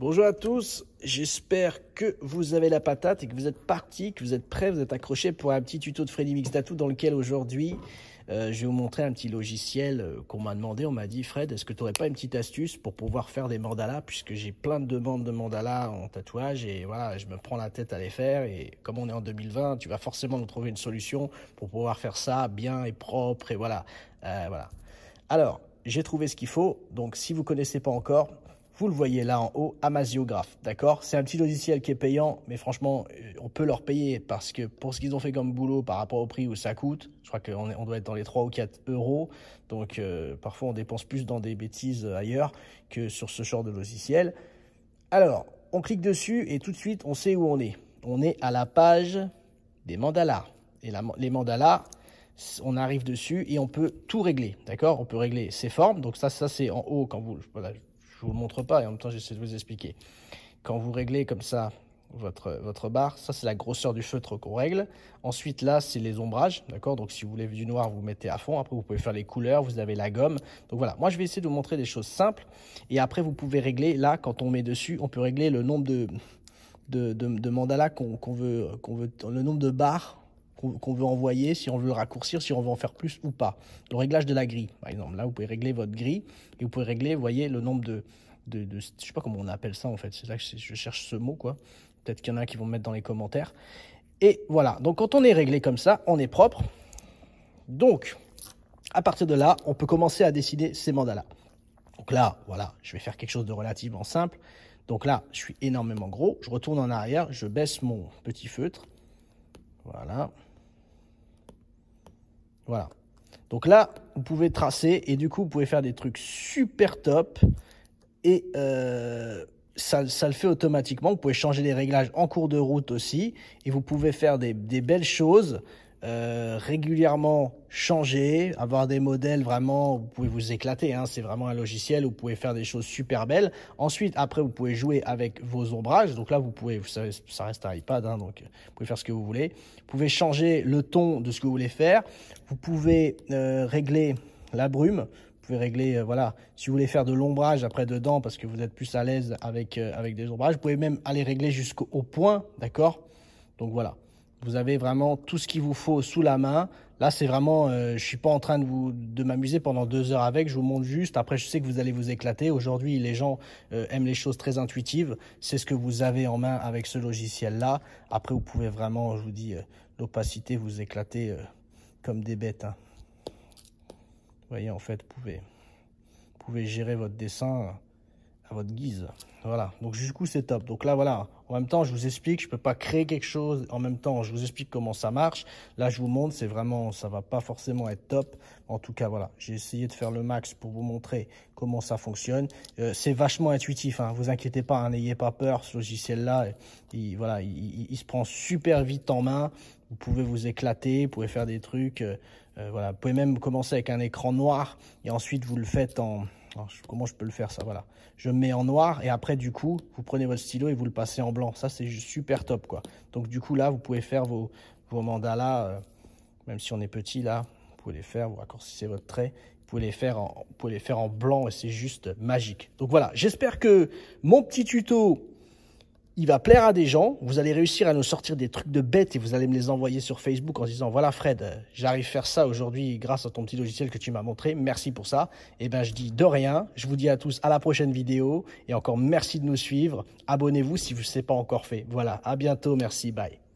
Bonjour à tous, j'espère que vous avez la patate et que vous êtes partis, que vous êtes prêts, vous êtes accrochés pour un petit tuto de Freddy Mix Tattoo dans lequel aujourd'hui euh, je vais vous montrer un petit logiciel euh, qu'on m'a demandé, on m'a dit Fred est-ce que tu n'aurais pas une petite astuce pour pouvoir faire des mandalas puisque j'ai plein de demandes de mandalas en tatouage et voilà je me prends la tête à les faire et comme on est en 2020 tu vas forcément nous trouver une solution pour pouvoir faire ça bien et propre et voilà. Euh, voilà. Alors j'ai trouvé ce qu'il faut donc si vous connaissez pas encore vous le voyez là en haut, Amaziograph, d'accord C'est un petit logiciel qui est payant, mais franchement, euh, on peut leur payer parce que pour ce qu'ils ont fait comme boulot par rapport au prix où ça coûte, je crois qu'on on doit être dans les 3 ou 4 euros, donc euh, parfois on dépense plus dans des bêtises ailleurs que sur ce genre de logiciel. Alors, on clique dessus et tout de suite, on sait où on est. On est à la page des mandalas. Et les mandalas, on arrive dessus et on peut tout régler, d'accord On peut régler ses formes, donc ça, ça c'est en haut quand vous, voilà, je vous le montre pas et en même temps j'essaie de vous expliquer. Quand vous réglez comme ça votre, votre barre, ça c'est la grosseur du feutre qu'on règle. Ensuite là c'est les ombrages, d'accord Donc si vous voulez du noir vous mettez à fond, après vous pouvez faire les couleurs, vous avez la gomme. Donc voilà, moi je vais essayer de vous montrer des choses simples et après vous pouvez régler, là quand on met dessus, on peut régler le nombre de, de, de, qu'on qu'on veut, le nombre de barres qu'on veut envoyer, si on veut raccourcir, si on veut en faire plus ou pas. Le réglage de la grille, par exemple. Là, vous pouvez régler votre grille et vous pouvez régler, vous voyez, le nombre de... de, de sais pas comment on appelle ça, en fait. C'est là que je cherche ce mot, quoi. Peut-être qu'il y en a qui vont me mettre dans les commentaires. Et voilà. Donc, quand on est réglé comme ça, on est propre. Donc, à partir de là, on peut commencer à décider ces mandats-là. Donc là, voilà, je vais faire quelque chose de relativement simple. Donc là, je suis énormément gros. Je retourne en arrière, je baisse mon petit feutre. Voilà. Voilà. Donc là, vous pouvez tracer et du coup, vous pouvez faire des trucs super top. Et euh, ça, le fait automatiquement. Vous pouvez changer les réglages en cours de route aussi. Et vous pouvez faire des, des belles choses euh, régulièrement changer, avoir des modèles vraiment, vous pouvez vous éclater, hein, c'est vraiment un logiciel, vous pouvez faire des choses super belles. Ensuite, après, vous pouvez jouer avec vos ombrages, donc là, vous pouvez, vous ça reste un iPad, hein, donc vous pouvez faire ce que vous voulez. Vous pouvez changer le ton de ce que vous voulez faire, vous pouvez euh, régler la brume, vous pouvez régler, euh, voilà, si vous voulez faire de l'ombrage après dedans, parce que vous êtes plus à l'aise avec, avec des ombrages, vous pouvez même aller régler jusqu'au point, d'accord Donc voilà. Vous avez vraiment tout ce qu'il vous faut sous la main. Là, c'est vraiment, je euh, je suis pas en train de, de m'amuser pendant deux heures avec. Je vous montre juste. Après, je sais que vous allez vous éclater. Aujourd'hui, les gens euh, aiment les choses très intuitives. C'est ce que vous avez en main avec ce logiciel-là. Après, vous pouvez vraiment, je vous dis, euh, l'opacité, vous éclater comme des bêtes. Hein. Vous voyez, en fait, vous pouvez, pouvez gérer votre dessin à votre guise. Voilà, donc jusqu'où c'est top. Donc là, voilà, en même temps, je vous explique, je peux pas créer quelque chose. En même temps, je vous explique comment ça marche. Là, je vous montre, c'est vraiment, ça va pas forcément être top. En tout cas, voilà, j'ai essayé de faire le max pour vous montrer comment ça fonctionne. Euh, c'est vachement intuitif, hein, vous inquiétez pas, hein. n'ayez pas peur. Ce logiciel-là, il, voilà, il, se prend super vite en main. Vous pouvez vous éclater, vous pouvez faire des trucs. Euh, euh, voilà, vous pouvez même commencer avec un écran noir et ensuite vous le faites en comment je peux le faire ça Voilà. Je mets en noir et après du coup, vous prenez votre stylo et vous le passez en blanc. Ça c'est super top quoi. Donc du coup là, vous pouvez faire vos, vos mandalas, euh, même si on est petit là, vous pouvez les faire, vous raccourcissez votre trait, vous pouvez les faire vous pouvez les faire en blanc et c'est juste magique. Donc voilà, j'espère que mon petit tuto il va plaire à des gens, vous allez réussir à nous sortir des trucs de bêtes et vous allez me les envoyer sur Facebook en disant voilà Fred, j'arrive à faire ça aujourd'hui grâce à ton petit logiciel que tu m'as montré, merci pour ça. Et eh ben je dis de rien, je vous dis à tous à la prochaine vidéo et encore merci de nous suivre. Abonnez-vous si vous ne l'avez pas encore fait. Voilà, à bientôt, merci, bye.